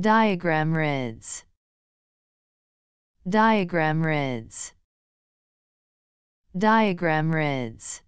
Diagram reads. Diagram reads. Diagram reads.